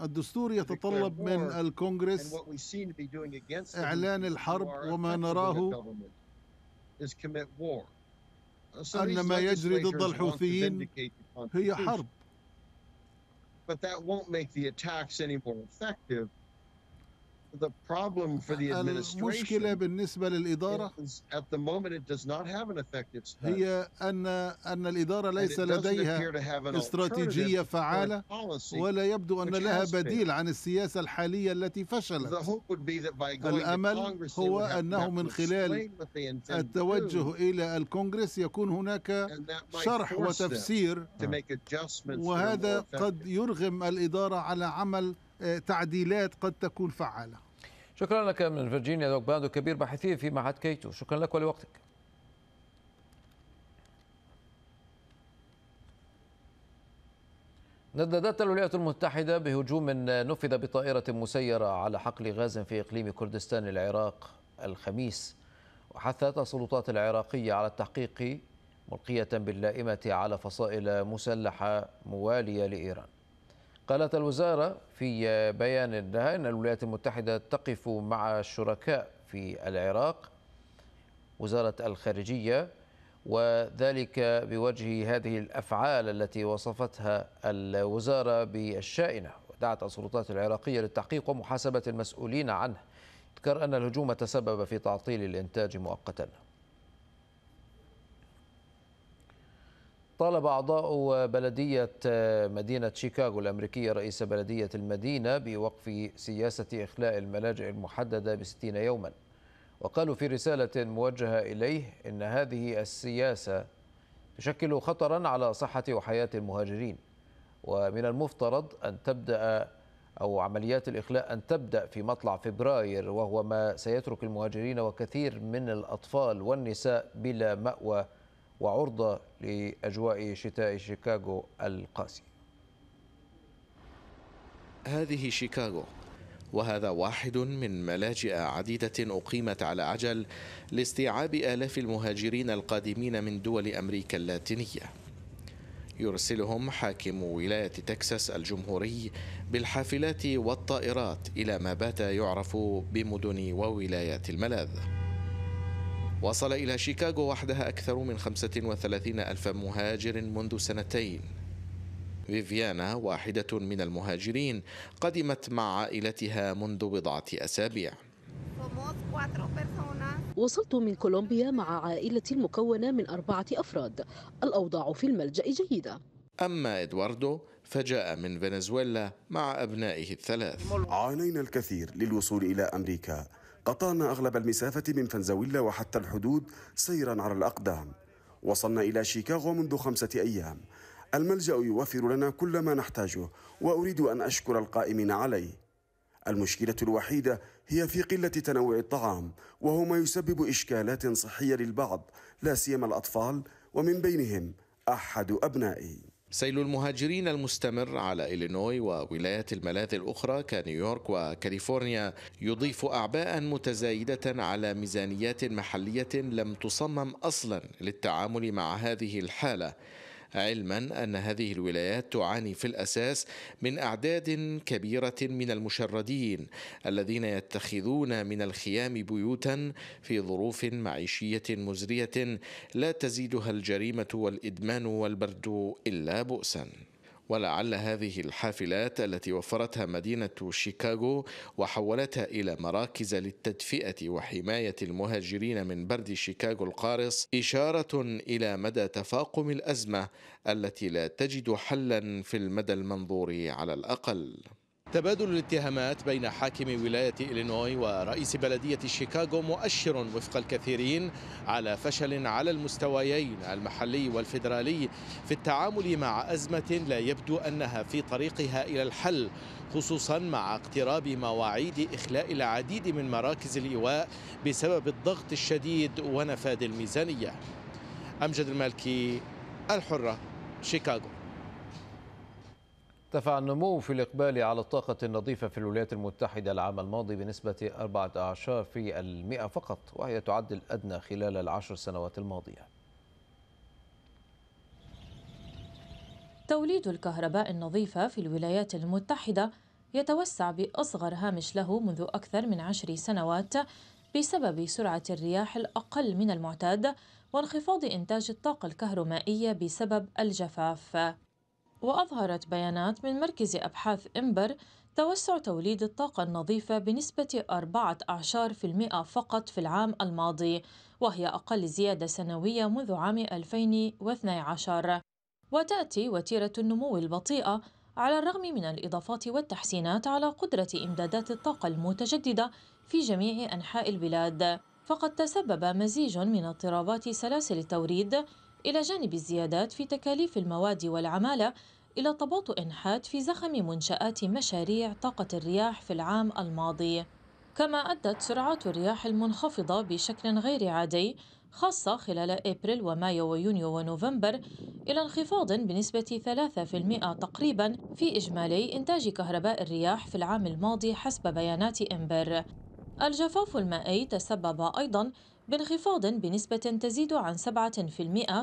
الدستور يتطلب من الكونغرس إعلان الحرب وما نراه uh, أن ما يجري ضد الحوثيين هي حرب. But that won't make the attacks any more effective المشكلة بالنسبة للإدارة هي أن أن الإدارة ليس لديها استراتيجية فعالة ولا يبدو أن لها بديل عن السياسة الحالية التي فشلت الأمل هو أنه من خلال التوجه إلى الكونغرس يكون هناك شرح وتفسير وهذا قد يرغم الإدارة على عمل آه، تعديلات قد تكون فعاله شكرا لك من فيرجينيا دوكباندو كبير باحثين في معهد كيتو شكرا لك ولوقتك نددت الولايات المتحدة بهجوم نفذ بطائرة مسيرة على حقل غاز في إقليم كردستان العراق الخميس وحثت السلطات العراقية على التحقيق ملقية باللائمة على فصائل مسلحة موالية لإيران قالت الوزارة في بيان لها أن الولايات المتحدة تقف مع الشركاء في العراق وزارة الخارجية وذلك بوجه هذه الأفعال التي وصفتها الوزارة بالشائنة ودعت السلطات العراقية للتحقيق ومحاسبة المسؤولين عنه اذكر أن الهجوم تسبب في تعطيل الإنتاج مؤقتاً طالب أعضاء بلدية مدينة شيكاغو الأمريكية رئيس بلدية المدينة بوقف سياسة إخلاء الملاجئ المحددة بستين يوما وقالوا في رسالة موجهة إليه إن هذه السياسة تشكل خطرا على صحة وحياة المهاجرين ومن المفترض أن تبدأ أو عمليات الإخلاء أن تبدأ في مطلع فبراير وهو ما سيترك المهاجرين وكثير من الأطفال والنساء بلا مأوى وعرضة لأجواء شتاء شيكاغو القاسي هذه شيكاغو وهذا واحد من ملاجئ عديدة أقيمت على عجل لاستيعاب آلاف المهاجرين القادمين من دول أمريكا اللاتينية يرسلهم حاكم ولاية تكساس الجمهوري بالحافلات والطائرات إلى ما بات يعرف بمدن وولايات الملاذ وصل إلى شيكاغو وحدها أكثر من 35 ألف مهاجر منذ سنتين فيفيانا واحدة من المهاجرين قدمت مع عائلتها منذ بضعة أسابيع وصلت من كولومبيا مع عائلة مكونة من أربعة أفراد الأوضاع في الملجأ جيدة أما إدواردو فجاء من فنزويلا مع أبنائه الثلاث عانينا الكثير للوصول إلى أمريكا قطعنا أغلب المسافة من فنزويلا وحتى الحدود سيرا على الأقدام وصلنا إلى شيكاغو منذ خمسة أيام الملجأ يوفر لنا كل ما نحتاجه وأريد أن أشكر القائمين عليه المشكلة الوحيدة هي في قلة تنوع الطعام وهو ما يسبب إشكالات صحية للبعض لا سيما الأطفال ومن بينهم أحد أبنائي سيل المهاجرين المستمر على إلينوي وولايات الملاذ الأخرى كنيويورك وكاليفورنيا يضيف أعباء متزايدة على ميزانيات محلية لم تصمم أصلا للتعامل مع هذه الحالة علما ان هذه الولايات تعاني في الاساس من اعداد كبيره من المشردين الذين يتخذون من الخيام بيوتا في ظروف معيشيه مزريه لا تزيدها الجريمه والادمان والبرد الا بؤسا ولعل هذه الحافلات التي وفرتها مدينة شيكاغو وحولتها إلى مراكز للتدفئة وحماية المهاجرين من برد شيكاغو القارص إشارة إلى مدى تفاقم الأزمة التي لا تجد حلا في المدى المنظور على الأقل تبادل الاتهامات بين حاكم ولاية إلينوي ورئيس بلدية شيكاغو مؤشر وفق الكثيرين على فشل على المستويين المحلي والفيدرالي في التعامل مع أزمة لا يبدو أنها في طريقها إلى الحل خصوصا مع اقتراب مواعيد إخلاء العديد من مراكز الإيواء بسبب الضغط الشديد ونفاد الميزانية أمجد المالكي الحرة شيكاغو ارتفع النمو في الإقبال على الطاقة النظيفة في الولايات المتحدة العام الماضي بنسبة 14 في المئة فقط وهي تعد الأدنى خلال العشر سنوات الماضية توليد الكهرباء النظيفة في الولايات المتحدة يتوسع بأصغر هامش له منذ أكثر من عشر سنوات بسبب سرعة الرياح الأقل من المعتاد وانخفاض إنتاج الطاقة الكهرومائية بسبب الجفاف وأظهرت بيانات من مركز أبحاث إمبر توسع توليد الطاقة النظيفة بنسبة 14% فقط في العام الماضي وهي أقل زيادة سنوية منذ عام 2012 وتأتي وتيرة النمو البطيئة على الرغم من الإضافات والتحسينات على قدرة إمدادات الطاقة المتجددة في جميع أنحاء البلاد فقد تسبب مزيج من اضطرابات سلاسل التوريد إلى جانب الزيادات في تكاليف المواد والعمالة إلى تباطؤ حاد في زخم منشآت مشاريع طاقة الرياح في العام الماضي كما أدت سرعات الرياح المنخفضة بشكل غير عادي خاصة خلال أبريل ومايو ويونيو ونوفمبر إلى انخفاض بنسبة 3% تقريبا في إجمالي إنتاج كهرباء الرياح في العام الماضي حسب بيانات إمبر الجفاف المائي تسبب أيضا بانخفاض بنسبة تزيد عن 7%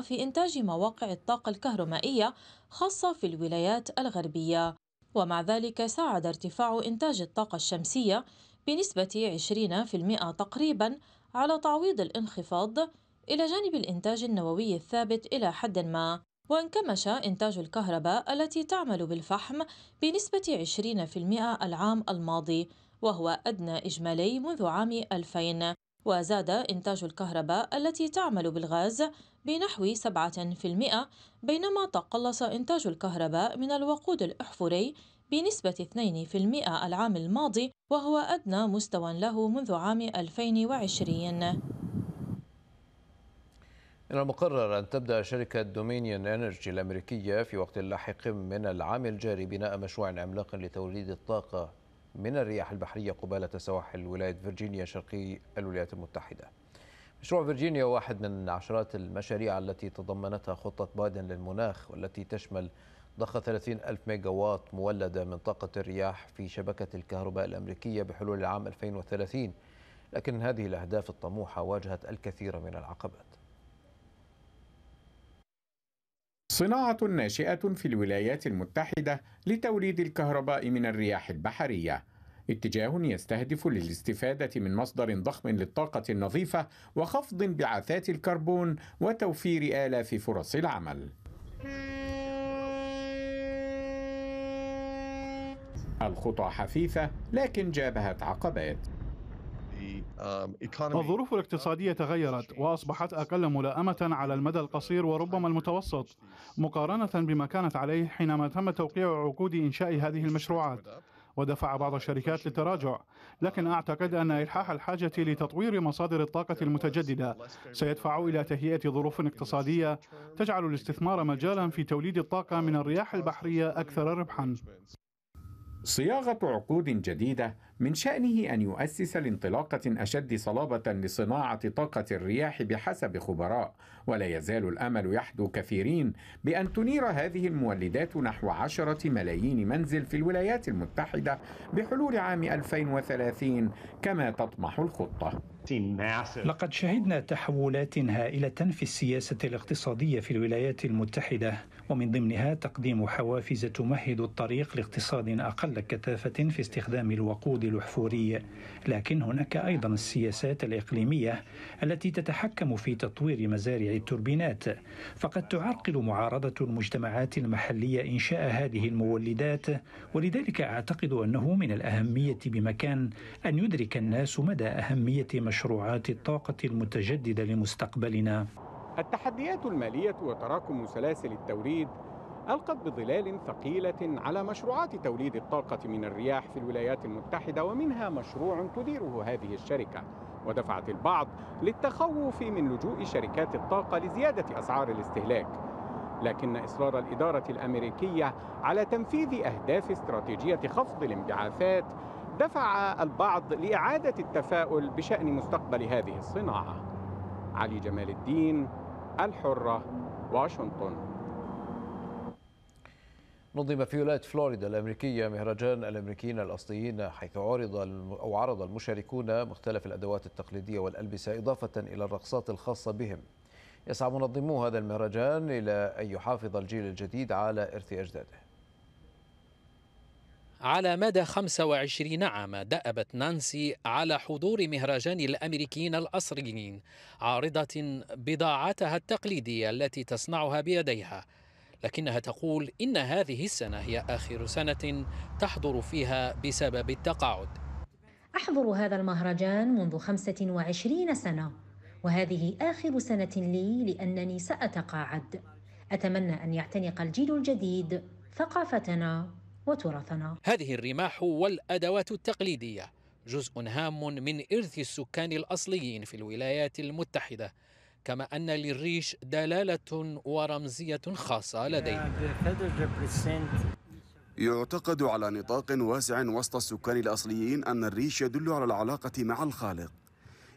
في إنتاج مواقع الطاقة الكهرومائية خاصة في الولايات الغربية ومع ذلك ساعد ارتفاع إنتاج الطاقة الشمسية بنسبة 20% تقريبا على تعويض الانخفاض إلى جانب الإنتاج النووي الثابت إلى حد ما وانكمش إنتاج الكهرباء التي تعمل بالفحم بنسبة 20% العام الماضي وهو أدنى إجمالي منذ عام 2000 وزاد إنتاج الكهرباء التي تعمل بالغاز بنحو 7% بينما تقلص إنتاج الكهرباء من الوقود الأحفوري بنسبة 2% العام الماضي وهو أدنى مستوى له منذ عام 2020 من المقرر أن تبدأ شركة دومينيون انرجي الأمريكية في وقت لاحق من العام الجاري بناء مشروع عملاق لتوليد الطاقة من الرياح البحرية قبالة سواحل ولاية فيرجينيا شرقي الولايات المتحدة مشروع فيرجينيا واحد من عشرات المشاريع التي تضمنتها خطة بايدن للمناخ والتي تشمل ضخ 30 ألف ميجا وات مولدة من طاقة الرياح في شبكة الكهرباء الأمريكية بحلول العام 2030 لكن هذه الأهداف الطموحة واجهت الكثير من العقبات صناعة ناشئة في الولايات المتحدة لتوليد الكهرباء من الرياح البحرية. اتجاه يستهدف للاستفادة من مصدر ضخم للطاقة النظيفة وخفض انبعاثات الكربون وتوفير آلاف فرص العمل. الخطى حثيثة لكن جابهت عقبات. الظروف الاقتصادية تغيرت وأصبحت أقل ملائمة على المدى القصير وربما المتوسط مقارنة بما كانت عليه حينما تم توقيع عقود إنشاء هذه المشروعات ودفع بعض الشركات للتراجع لكن أعتقد أن إلحاح الحاجة لتطوير مصادر الطاقة المتجددة سيدفع إلى تهيئة ظروف اقتصادية تجعل الاستثمار مجالا في توليد الطاقة من الرياح البحرية أكثر ربحا صياغة عقود جديدة من شأنه أن يؤسس لانطلاقة أشد صلابة لصناعة طاقة الرياح بحسب خبراء ولا يزال الأمل يحدو كثيرين بأن تنير هذه المولدات نحو عشرة ملايين منزل في الولايات المتحدة بحلول عام 2030 كما تطمح الخطة لقد شهدنا تحولات هائلة في السياسة الاقتصادية في الولايات المتحدة ومن ضمنها تقديم حوافز تمهد الطريق لاقتصاد أقل كثافة في استخدام الوقود الأحفوري لكن هناك أيضا السياسات الإقليمية التي تتحكم في تطوير مزارع التوربينات فقد تعرقل معارضة المجتمعات المحلية إنشاء هذه المولدات ولذلك أعتقد أنه من الأهمية بمكان أن يدرك الناس مدى أهمية مشروعات الطاقة المتجددة لمستقبلنا التحديات المالية وتراكم سلاسل التوريد ألقت بظلال ثقيلة على مشروعات توليد الطاقة من الرياح في الولايات المتحدة ومنها مشروع تديره هذه الشركة ودفعت البعض للتخوف من لجوء شركات الطاقة لزيادة أسعار الاستهلاك لكن إصرار الإدارة الأمريكية على تنفيذ أهداف استراتيجية خفض الانبعاثات دفع البعض لإعادة التفاؤل بشأن مستقبل هذه الصناعة علي جمال الدين الحرة واشنطن نظم في ولايه فلوريدا الامريكيه مهرجان الامريكيين الاصليين حيث عرض او عرض المشاركون مختلف الادوات التقليديه والالبسه اضافه الى الرقصات الخاصه بهم. يسعى منظمو هذا المهرجان الى ان يحافظ الجيل الجديد على ارث اجداده. على مدى 25 عام دأبت نانسي على حضور مهرجان الأمريكيين الأصليين عارضة بضاعتها التقليدية التي تصنعها بيديها لكنها تقول إن هذه السنة هي آخر سنة تحضر فيها بسبب التقاعد أحضر هذا المهرجان منذ 25 سنة وهذه آخر سنة لي لأنني سأتقاعد أتمنى أن يعتنق الجيل الجديد ثقافتنا وتراثنا هذه الرماح والأدوات التقليدية جزء هام من إرث السكان الأصليين في الولايات المتحدة كما أن للريش دلالة ورمزية خاصة لديه يعتقد على نطاق واسع وسط السكان الأصليين أن الريش يدل على العلاقة مع الخالق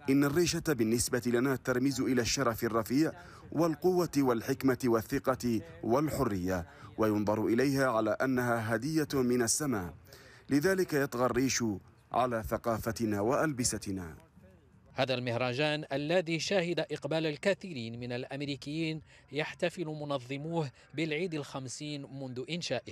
إن الريشة بالنسبة لنا ترمز إلى الشرف الرفيع والقوة والحكمة والثقة والحرية وينظر إليها على أنها هدية من السماء لذلك يطغى الريش على ثقافتنا وألبستنا هذا المهرجان الذي شهد إقبال الكثيرين من الأمريكيين يحتفل منظموه بالعيد الخمسين منذ إنشائه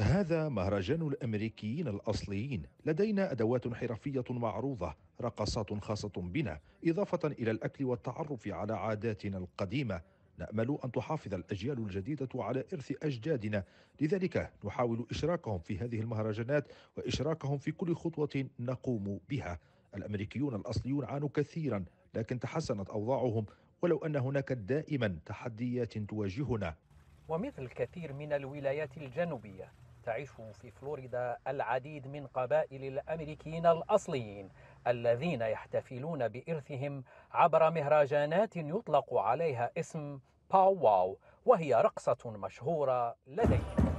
هذا مهرجان الأمريكيين الأصليين لدينا أدوات حرفية معروضة رقصات خاصة بنا إضافة إلى الأكل والتعرف على عاداتنا القديمة نأمل أن تحافظ الأجيال الجديدة على إرث أجدادنا لذلك نحاول إشراكهم في هذه المهرجانات وإشراكهم في كل خطوة نقوم بها الأمريكيون الأصليون عانوا كثيرا لكن تحسنت أوضاعهم ولو أن هناك دائما تحديات تواجهنا ومثل الكثير من الولايات الجنوبية تعيش في فلوريدا العديد من قبائل الأمريكيين الأصليين الذين يحتفلون بإرثهم عبر مهرجانات يطلق عليها اسم باو واو وهي رقصة مشهورة لديهم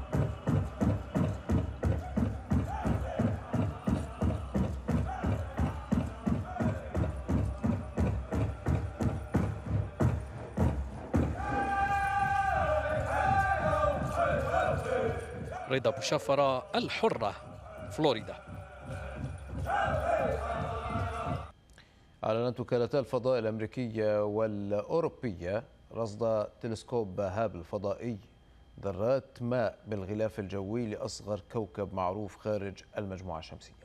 رضا بشفرة الحرة فلوريدا أعلنت وكالتا الفضاء الأمريكية والأوروبية رصد تلسكوب هابل الفضائي ذرات ماء بالغلاف الجوي لأصغر كوكب معروف خارج المجموعة الشمسية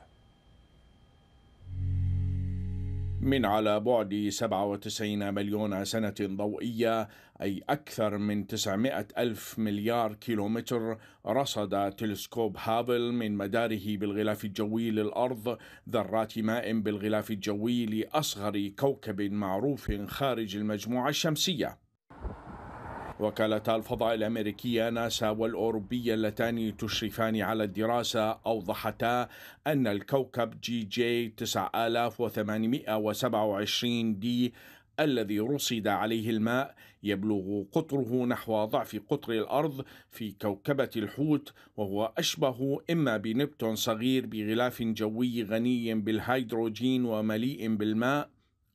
من على بعد 97 مليون سنة ضوئية أي أكثر من 900 ألف مليار كيلومتر رصد تلسكوب هابل من مداره بالغلاف الجوي للأرض ذرات ماء بالغلاف الجوي لأصغر كوكب معروف خارج المجموعة الشمسية وكالتا الفضاء الأمريكية ناسا والأوروبية اللتان تشرفان على الدراسة أوضحتا أن الكوكب جي جي 9827 دي الذي رصد عليه الماء يبلغ قطره نحو ضعف قطر الارض في كوكبه الحوت وهو اشبه اما بنبتون صغير بغلاف جوي غني بالهيدروجين ومليء بالماء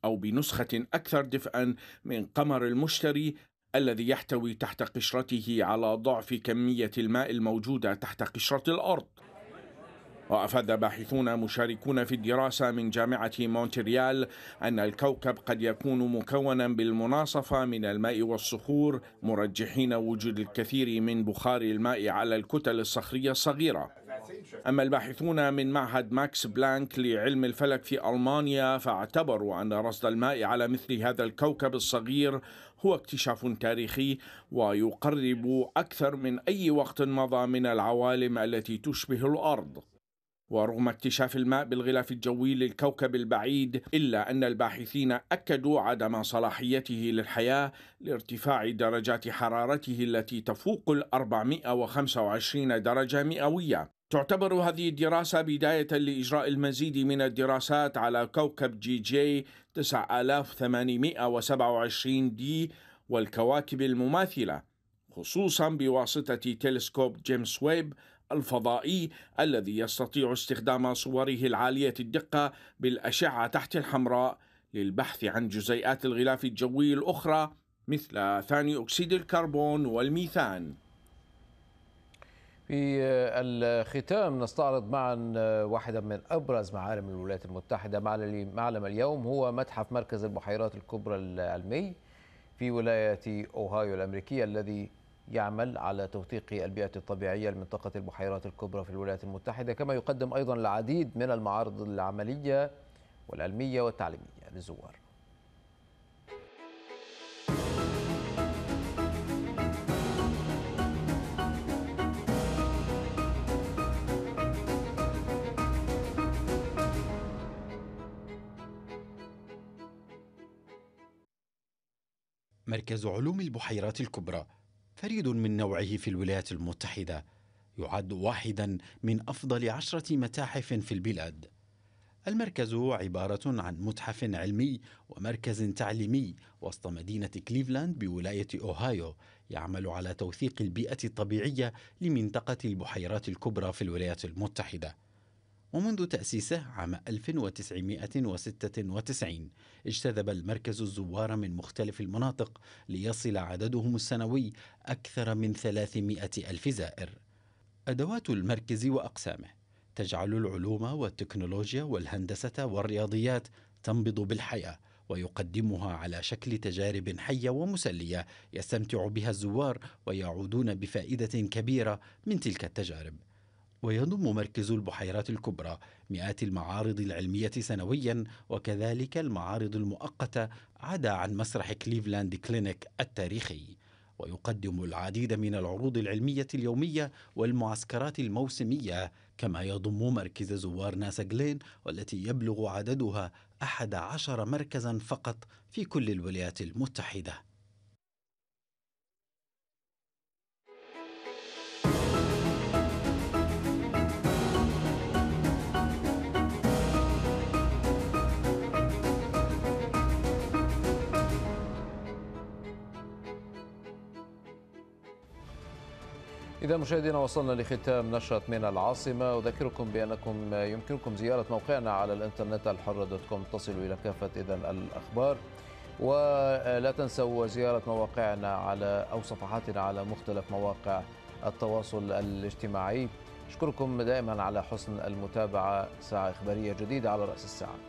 او بنسخه اكثر دفئا من قمر المشتري الذي يحتوي تحت قشرته على ضعف كمية الماء الموجودة تحت قشرة الأرض وأفاد باحثون مشاركون في الدراسة من جامعة مونتريال أن الكوكب قد يكون مكونا بالمناصفة من الماء والصخور مرجحين وجود الكثير من بخار الماء على الكتل الصخرية الصغيرة أما الباحثون من معهد ماكس بلانك لعلم الفلك في ألمانيا فاعتبروا أن رصد الماء على مثل هذا الكوكب الصغير هو اكتشاف تاريخي ويقرب أكثر من أي وقت مضى من العوالم التي تشبه الأرض ورغم اكتشاف الماء بالغلاف الجوي للكوكب البعيد إلا أن الباحثين أكدوا عدم صلاحيته للحياة لارتفاع درجات حرارته التي تفوق ال 425 درجة مئوية تعتبر هذه الدراسة بداية لإجراء المزيد من الدراسات على كوكب جي جي 9827 دي والكواكب المماثلة خصوصا بواسطة تلسكوب جيمس ويب الفضائي الذي يستطيع استخدام صوره العالية الدقة بالأشعة تحت الحمراء للبحث عن جزيئات الغلاف الجوي الأخرى مثل ثاني أكسيد الكربون والميثان في الختام نستعرض معا واحدا من ابرز معالم الولايات المتحده معلم اليوم هو متحف مركز البحيرات الكبرى العلمي في ولايه اوهايو الامريكيه الذي يعمل على توثيق البيئه الطبيعيه لمنطقه البحيرات الكبرى في الولايات المتحده كما يقدم ايضا العديد من المعارض العمليه والعلميه والتعليميه للزوار مركز علوم البحيرات الكبرى فريد من نوعه في الولايات المتحدة يعد واحدا من أفضل عشرة متاحف في البلاد المركز عبارة عن متحف علمي ومركز تعليمي وسط مدينة كليفلاند بولاية أوهايو يعمل على توثيق البيئة الطبيعية لمنطقة البحيرات الكبرى في الولايات المتحدة ومنذ تأسيسه عام 1996 اجتذب المركز الزوار من مختلف المناطق ليصل عددهم السنوي أكثر من 300 ألف زائر أدوات المركز وأقسامه تجعل العلوم والتكنولوجيا والهندسة والرياضيات تنبض بالحياة ويقدمها على شكل تجارب حية ومسلية يستمتع بها الزوار ويعودون بفائدة كبيرة من تلك التجارب ويضم مركز البحيرات الكبرى مئات المعارض العلمية سنويا وكذلك المعارض المؤقتة عدا عن مسرح كليفلاند كلينيك التاريخي ويقدم العديد من العروض العلمية اليومية والمعسكرات الموسمية كما يضم مركز زوار ناسا جلين والتي يبلغ عددها أحد عشر مركزا فقط في كل الولايات المتحدة إذا مشاهدينا وصلنا لختام نشرة من العاصمة أذكركم بأنكم يمكنكم زيارة موقعنا على الإنترنت الحرة دوت كوم تصلوا إلى كافة إذا الأخبار ولا تنسوا زيارة مواقعنا على أو صفحاتنا على مختلف مواقع التواصل الاجتماعي أشكركم دائما على حسن المتابعة ساعة إخبارية جديدة على رأس الساعة